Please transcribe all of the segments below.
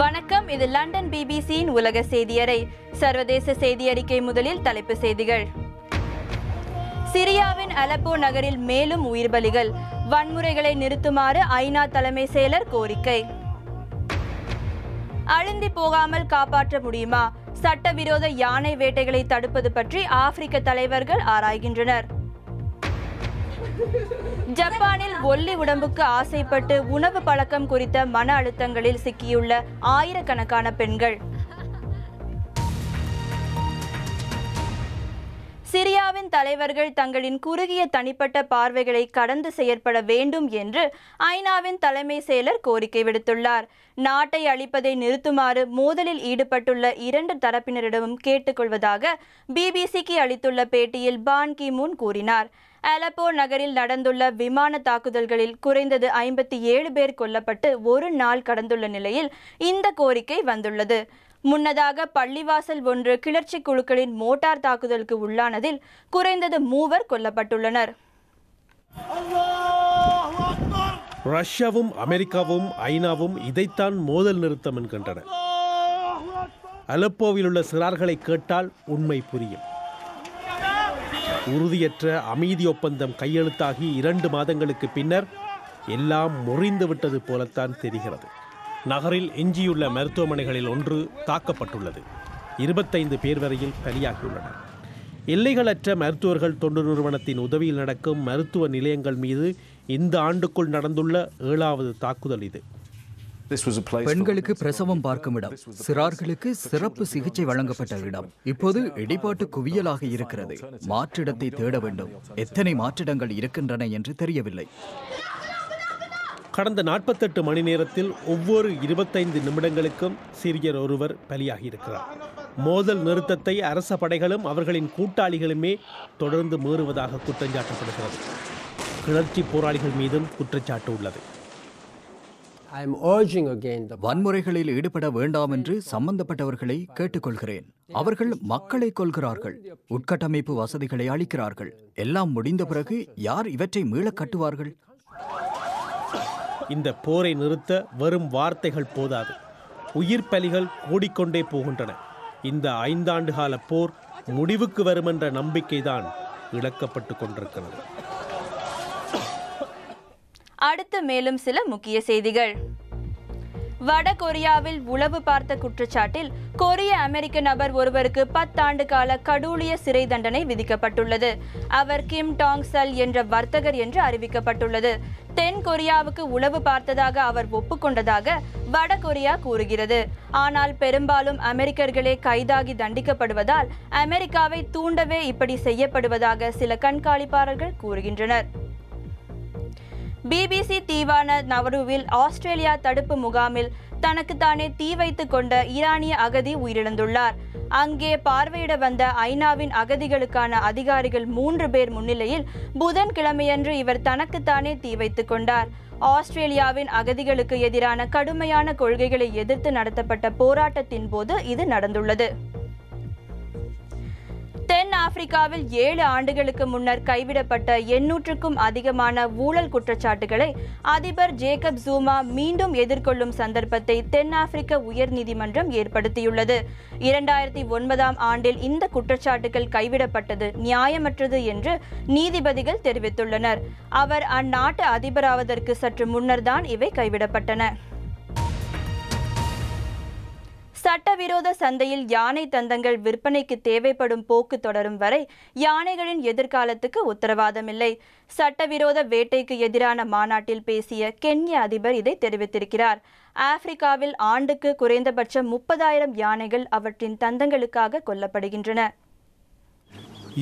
வணக்கம் இது லண்டன் பிபிசியின் உலக செய்தியறை சர்வதேச செய்தியறிக்கை முதலில் தலைப்பு செய்திகள் சிரியாவின் அலப்போ நகரில் மேலும் உயிர் பலிகள் வன்முறைகளை நிறுத்துமாறு ஐநா தலைமை செயலர் கோரிக்கை அழுந்தி போகாமல் காப்பாற்ற முடியுமா சட்டவிரோத யானை வேட்டைகளை தடுப்பது பற்றி ஆப்பிரிக்க தலைவர்கள் ஆராய்கின்றனர் ஜப்பானில் ஒல்லி உடம்புக்கு ஆசைப்பட்டு உணவு பழக்கம் குறித்த மன அழுத்தங்களில் சிக்கியுள்ள ஆயிரக்கணக்கான பெண்கள் சிரியாவின் தலைவர்கள் தங்களின் குறுகிய தனிப்பட்ட பார்வைகளை கடந்து செயற்பட வேண்டும் என்று ஐநாவின் தலைமை செயலர் கோரிக்கை விடுத்துள்ளார் நாட்டை அழிப்பதை நிறுத்துமாறு மோதலில் ஈடுபட்டுள்ள இரண்டு தரப்பினரிடமும் கேட்டுக்கொள்வதாக பிபிசிக்கு அளித்துள்ள பேட்டியில் பான் கி மூன் கூறினார் அலப்போ நகரில் நடந்துள்ள விமான தாக்குதல்களில் குறைந்தது ஐம்பத்தி ஏழு பேர் கொல்லப்பட்டு ஒரு நாள் கடந்துள்ள நிலையில் இந்த கோரிக்கை வந்துள்ளது முன்னதாக பள்ளிவாசல் ஒன்று கிளர்ச்சி குழுக்களின் மோட்டார் தாக்குதலுக்கு உள்ளானதில் குறைந்தது மூவர் கொல்லப்பட்டுள்ளனர் ரஷ்யாவும் அமெரிக்காவும் ஐநாவும் இதைத்தான் மோதல் நிறுத்தம் என்கின்றன அலப்போவில் உள்ள சிறார்களை கேட்டால் உண்மை புரியும் உறுதியற்ற அமைதி ஒப்பந்தம் கையெழுத்தாகி இரண்டு மாதங்களுக்கு பின்னர் எல்லாம் முறிந்துவிட்டது போலத்தான் தெரிகிறது நகரில் எஞ்சியுள்ள மருத்துவமனைகளில் ஒன்று தாக்கப்பட்டுள்ளது இருபத்தைந்து பேர் வரையில் பலியாகியுள்ளனர் எல்லைகளற்ற மருத்துவர்கள் தொண்டு நிறுவனத்தின் உதவியில் நடக்கும் மருத்துவ நிலையங்கள் மீது இந்த ஆண்டுக்குள் நடந்துள்ள ஏழாவது தாக்குதல் இது பெண்களுக்கு பிரசவம் பார்க்கும் இடம் சிறார்களுக்கு சிறப்பு சிகிச்சை வழங்கப்பட்ட இடம் இப்போது இடிபாட்டு குவியலாக இருக்கிறது மாற்றிடத்தை தேட வேண்டும் எத்தனை மாற்றிடங்கள் இருக்கின்றன என்று தெரியவில்லை கடந்த நாற்பத்தெட்டு மணி நேரத்தில் ஒவ்வொரு இருபத்தைந்து நிமிடங்களுக்கும் சிறியர் ஒருவர் பலியாகி இருக்கிறார் மோதல் நிறுத்தத்தை அரச படைகளும் அவர்களின் கூட்டாளிகளுமே தொடர்ந்து மீறுவதாக குற்றஞ்சாட்டப்படுகிறது கிளர்ச்சி போராளிகள் மீதும் குற்றச்சாட்டு உள்ளது வன்முறைகளில் ஈடுபட வேண்டாம் என்று சம்பந்தப்பட்டவர்களை கேட்டுக்கொள்கிறேன் அவர்கள் மக்களை கொள்கிறார்கள் உட்கட்டமைப்பு வசதிகளை அளிக்கிறார்கள் எல்லாம் முடிந்த பிறகு யார் இவற்றை மீள கட்டுவார்கள் இந்த போரை நிறுத்த வரும் வார்த்தைகள் போதாது உயிர் பலிகள் கூடிக்கொண்டே போகின்றன இந்த ஐந்தாண்டு கால போர் முடிவுக்கு வரும் என்ற நம்பிக்கைதான் இழக்கப்பட்டு கொண்டிருக்கிறது அடுத்து மேலும் சில முக்கிய செய்திகள் வட கொரியாவில் உளவு பார்த்த குற்றச்சாட்டில் கொரிய அமெரிக்க நபர் ஒருவருக்கு பத்தாண்டு கால கடூழிய சிறை தண்டனை விதிக்கப்பட்டுள்ளது அவர் கிம் டாங் சல் என்ற வர்த்தகர் என்று அறிவிக்கப்பட்டுள்ளது தென் கொரியாவுக்கு உளவு பார்த்ததாக அவர் ஒப்புக்கொண்டதாக வட கொரியா கூறுகிறது ஆனால் பெரும்பாலும் அமெரிக்கர்களே கைதாகி தண்டிக்கப்படுவதால் அமெரிக்காவை தூண்டவே இப்படி செய்யப்படுவதாக சில கண்காணிப்பாளர்கள் கூறுகின்றனர் பிபிசி தீவான நவருவில் ஆஸ்திரேலியா தடுப்பு முகாமில் தனக்கு தானே தீ வைத்து கொண்ட ஈரானிய அகதி உயிரிழந்துள்ளார் அங்கே பார்வையிட வந்த ஐநாவின் அகதிகளுக்கான அதிகாரிகள் மூன்று பேர் முன்னிலையில் புதன் கிழமையன்று இவர் தனக்குத்தானே தீ வைத்துக் கொண்டார் ஆஸ்திரேலியாவின் அகதிகளுக்கு எதிரான கடுமையான கொள்கைகளை எதிர்த்து நடத்தப்பட்ட போராட்டத்தின் போது இது நடந்துள்ளது தென் ஆப்பிரிக்காவில் ஏழு ஆண்டுகளுக்கு முன்னர் கைவிடப்பட்ட எண்ணூற்றுக்கும் அதிகமான ஊழல் குற்றச்சாட்டுகளை அதிபர் ஜேக்கப் ஜூமா மீண்டும் எதிர்கொள்ளும் சந்தர்ப்பத்தை தென்னாப்பிரிக்க உயர்நீதிமன்றம் ஏற்படுத்தியுள்ளது இரண்டாயிரத்தி ஒன்பதாம் ஆண்டில் இந்த குற்றச்சாட்டுகள் கைவிடப்பட்டது நியாயமற்றது என்று நீதிபதிகள் தெரிவித்துள்ளனர் அவர் அந்நாட்டு அதிபராவதற்கு சற்று முன்னர்தான் இவை கைவிடப்பட்டன சட்டவிரோத சந்தையில் யானை தந்தங்கள் விற்பனைக்கு தேவைப்படும் போக்கு தொடரும் வரை யானைகளின் எதிர்காலத்துக்கு உத்தரவாதமில்லை சட்டவிரோத வேட்டைக்கு எதிரான மாநாட்டில் பேசிய கென்ய அதிபர் இதை தெரிவித்திருக்கிறார் ஆப்பிரிக்காவில் ஆண்டுக்கு குறைந்தபட்சம் முப்பதாயிரம் யானைகள் அவற்றின் தந்தங்களுக்காக கொல்லப்படுகின்றன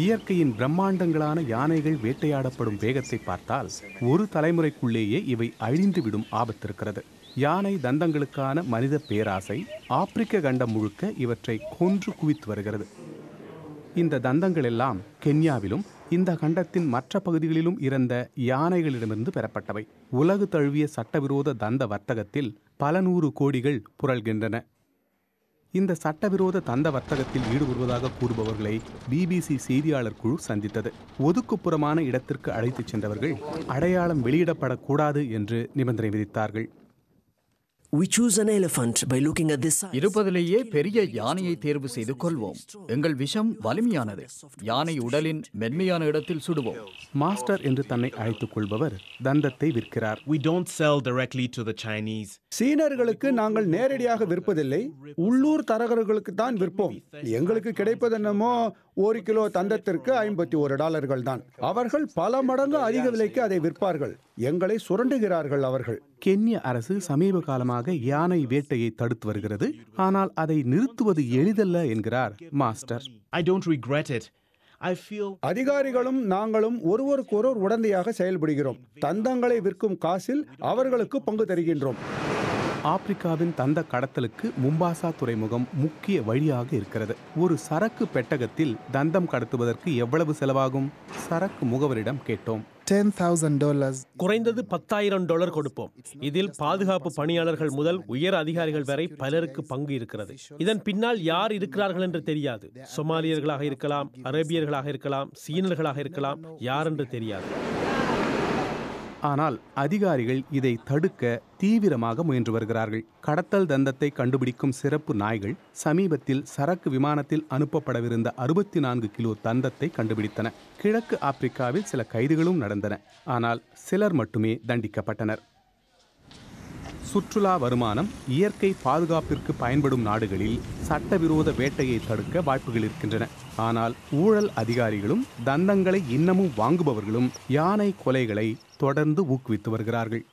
இயற்கையின் பிரம்மாண்டங்களான யானைகள் வேட்டையாடப்படும் வேகத்தை பார்த்தால் ஒரு தலைமுறைக்குள்ளேயே இவை அழிந்துவிடும் ஆபத்திருக்கிறது யானை தந்தங்களுக்கான மனித பேராசை ஆப்பிரிக்க கண்டம் முழுக்க இவற்றை கொன்று குவித்து வருகிறது இந்த தந்தங்கள் எல்லாம் கென்யாவிலும் இந்த கண்டத்தின் மற்ற பகுதிகளிலும் இறந்த யானைகளிடமிருந்து பெறப்பட்டவை உலகு தழுவிய சட்டவிரோத தந்த வர்த்தகத்தில் பல நூறு கோடிகள் புரள்கின்றன இந்த சட்டவிரோத தந்த வர்த்தகத்தில் ஈடுபடுவதாக கூறுபவர்களை பிபிசி செய்தியாளர் குழு சந்தித்தது ஒதுக்குப்புறமான இடத்திற்கு அழைத்துச் சென்றவர்கள் அடையாளம் வெளியிடப்படக்கூடாது என்று நிபந்தனை விதித்தார்கள் இருப்பதிலேயே பெரிய யானையை தேர்வு செய்து கொள்வோம் எங்கள் விஷம் வலிமையானது யானை உடலின் மென்மையான இடத்தில் சுடுவோம் மாஸ்டர் என்று தன்னை அழைத்துக் கொள்பவர் தந்தத்தை விற்கிறார் சீனர்களுக்கு நாங்கள் நேரடியாக விற்பதில்லை உள்ளூர் தரகர்களுக்கு தான் விற்போம் எங்களுக்கு கிடைப்பது என்னமோ ஒரு கிலோ தந்தத்திற்கு ஐம்பத்தி ஒரு டாலர்கள் தான் அவர்கள் பல மடங்கு அதிக விலைக்கு அதை விற்பார்கள் எங்களை சுரண்டுகிறார்கள் அவர்கள் கென்ய அரசு சமீப காலமாக யானை வேட்டையை தடுத்து வருகிறது ஆனால் அதை நிறுத்துவது எளிதல்ல என்கிறார் master I don't regret it அதிகாரிகளும் நாங்களும் ஒருவருக்கொருவர் உடந்தையாக செயல்படுகிறோம் தந்தங்களை விற்கும் காசில் அவர்களுக்கு பங்கு தருகின்றோம் ஆப்பிரிக்காவின் தந்த கடத்தலுக்கு மும்பாசா துறைமுகம் முக்கிய வழியாக இருக்கிறது ஒரு சரக்கு பெட்டகத்தில் தந்தம் கடத்துவதற்கு எவ்வளவு செலவாகும் சரக்கு முகவரிடம் கேட்டோம் டென் தௌசண்ட் டாலர்ஸ் குறைந்தது பத்தாயிரம் டாலர் கொடுப்போம் இதில் பாதுகாப்பு பணியாளர்கள் முதல் உயர் அதிகாரிகள் வரை பலருக்கு பங்கு இருக்கிறது இதன் பின்னால் யார் இருக்கிறார்கள் என்று தெரியாது சோமாலியர்களாக இருக்கலாம் அரேபியர்களாக இருக்கலாம் சீனர்களாக இருக்கலாம் யார் என்று தெரியாது ஆனால் அதிகாரிகள் இதை தடுக்க தீவிரமாக முயன்று வருகிறார்கள் கடத்தல் தந்தத்தை கண்டுபிடிக்கும் சிறப்பு நாய்கள் சமீபத்தில் சரக்கு விமானத்தில் அனுப்பப்படவிருந்த அறுபத்தி நான்கு கிலோ தந்தத்தை கண்டுபிடித்தன கிழக்கு ஆப்பிரிக்காவில் சில கைதுகளும் நடந்தன ஆனால் சிலர் மட்டுமே தண்டிக்கப்பட்டனர் சுற்றுலா வருமானம் இயற்கை பாதுகாப்பிற்கு பயன்படும் நாடுகளில் சட்டவிரோத வேட்டையை தடுக்க வாய்ப்புகள் இருக்கின்றன ஆனால் ஊழல் அதிகாரிகளும் தந்தங்களை இன்னமும் வாங்குபவர்களும் யானை கொலைகளை தொடர்ந்து ஊக்குவித்து வருகிறார்கள்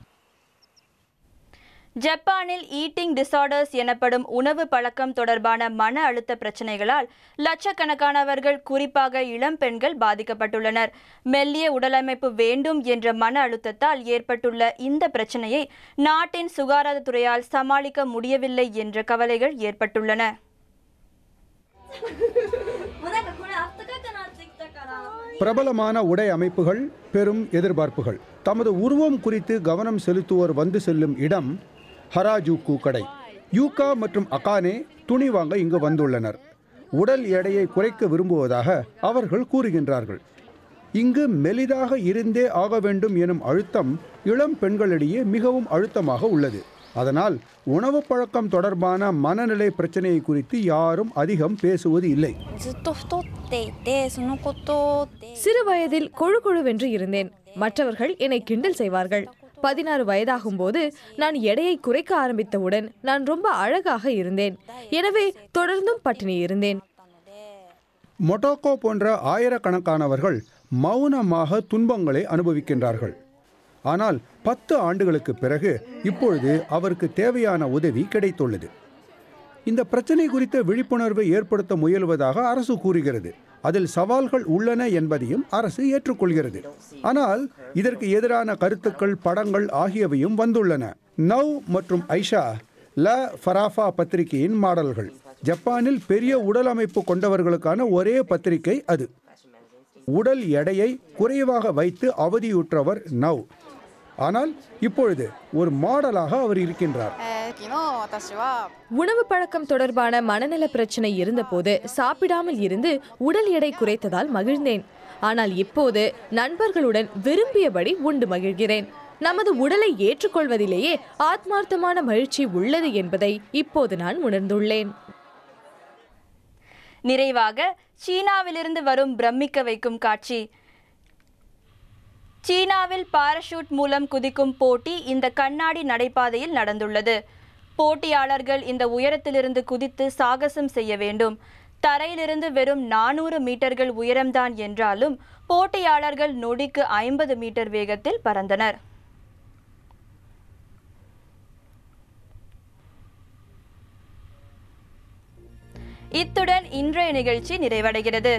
ஜப்பானில் ஈட்டிங் டிசார்டர்ஸ் எனப்படும் உணவு பழக்கம் தொடர்பான மன அழுத்த பிரச்சனைகளால் லட்சக்கணக்கானவர்கள் குறிப்பாக இளம் பெண்கள் பாதிக்கப்பட்டுள்ளனர் மெல்லிய உடலமைப்பு வேண்டும் என்ற மன அழுத்தத்தால் ஏற்பட்டுள்ள இந்த பிரச்சனையை நாட்டின் சுகாதாரத்துறையால் சமாளிக்க முடியவில்லை என்ற கவலைகள் ஏற்பட்டுள்ளன பிரபலமான உடை அமைப்புகள் பெரும் எதிர்பார்ப்புகள் தமது உருவம் குறித்து கவனம் செலுத்துவோர் வந்து செல்லும் இடம் ஹராஜூக்கு கடை யூகா மற்றும் அகானே துணி வாங்க இங்கு வந்துள்ளனர் உடல் எடையை குறைக்க விரும்புவதாக அவர்கள் கூறுகின்றார்கள் இங்கு மெலிதாக இருந்தே ஆக வேண்டும் எனும் அழுத்தம் இளம் பெண்களிடையே மிகவும் அழுத்தமாக உள்ளது அதனால் உணவு பழக்கம் தொடர்பான மனநிலை பிரச்சனையை குறித்து யாரும் அதிகம் பேசுவது இல்லை சிறு வயதில் கொழு கொழுவென்று இருந்தேன் மற்றவர்கள் என்னை கிண்டல் செய்வார்கள் பதினாறு வயதாகும் போது நான் எடையை குறைக்க ஆரம்பித்தவுடன் நான் ரொம்ப அழகாக இருந்தேன் எனவே தொடர்ந்தும் பட்டினி இருந்தேன் மொட்டோக்கோ போன்ற ஆயிரக்கணக்கானவர்கள் மௌனமாக துன்பங்களை அனுபவிக்கின்றார்கள் ஆனால் பத்து ஆண்டுகளுக்கு பிறகு இப்பொழுது அவருக்கு தேவையான உதவி கிடைத்துள்ளது இந்த பிரச்சனை குறித்த விழிப்புணர்வை ஏற்படுத்த முயல்வதாக அரசு கூறுகிறது அதில் சவால்கள் உள்ளன என்பதையும் அரசு ஏற்றுக்கொள்கிறது ஆனால் இதற்கு எதிரான கருத்துக்கள் படங்கள் ஆகியவையும் வந்துள்ளன நவ் மற்றும் ஐஷா ல ஃபராஃபா பத்திரிகையின் மாடல்கள் ஜப்பானில் பெரிய உடல் அமைப்பு கொண்டவர்களுக்கான ஒரே பத்திரிகை அது உடல் எடையை குறைவாக வைத்து அவதியுற்றவர் நவ் ஆனால் இப்பொழுது ஒரு மாடலாக அவர் இருக்கின்றார் உணவு பழக்கம் தொடர்பான மனநல பிரச்சனை இருந்தபோது சாப்பிடாமல் இருந்து உடல் எடை குறைத்ததால் மகிழ்ந்தேன் ஆனால் இப்போது நண்பர்களுடன் விரும்பியபடி உண்டு மகிழ்கிறேன் நமது உடலை ஏற்றுக்கொள்வதிலேயே ஆத்மார்த்தமான மகிழ்ச்சி உள்ளது என்பதை இப்போது நான் உணர்ந்துள்ளேன் நிறைவாக சீனாவிலிருந்து வரும் பிரமிக்க வைக்கும் காட்சி சீனாவில் பாரஷூட் மூலம் குதிக்கும் போட்டி இந்த கண்ணாடி நடைபாதையில் நடந்துள்ளது போட்டியாளர்கள் இந்த உயரத்திலிருந்து குதித்து சாகசம் செய்ய வேண்டும் தரையிலிருந்து வெறும் நானூறு மீட்டர்கள் உயரம்தான் என்றாலும் போட்டியாளர்கள் நொடிக்கு ஐம்பது மீட்டர் வேகத்தில் பறந்தனர் இத்துடன் இன்றைய நிகழ்ச்சி நிறைவடைகிறது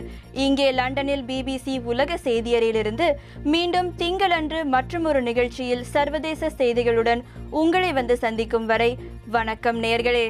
இங்கே லண்டனில் பிபிசி உலக செய்தியறையிலிருந்து மீண்டும் திங்களன்று மற்றொரு நிகழ்ச்சியில் சர்வதேச செய்திகளுடன் உங்களை வந்து சந்திக்கும் வரை வணக்கம் நேர்களே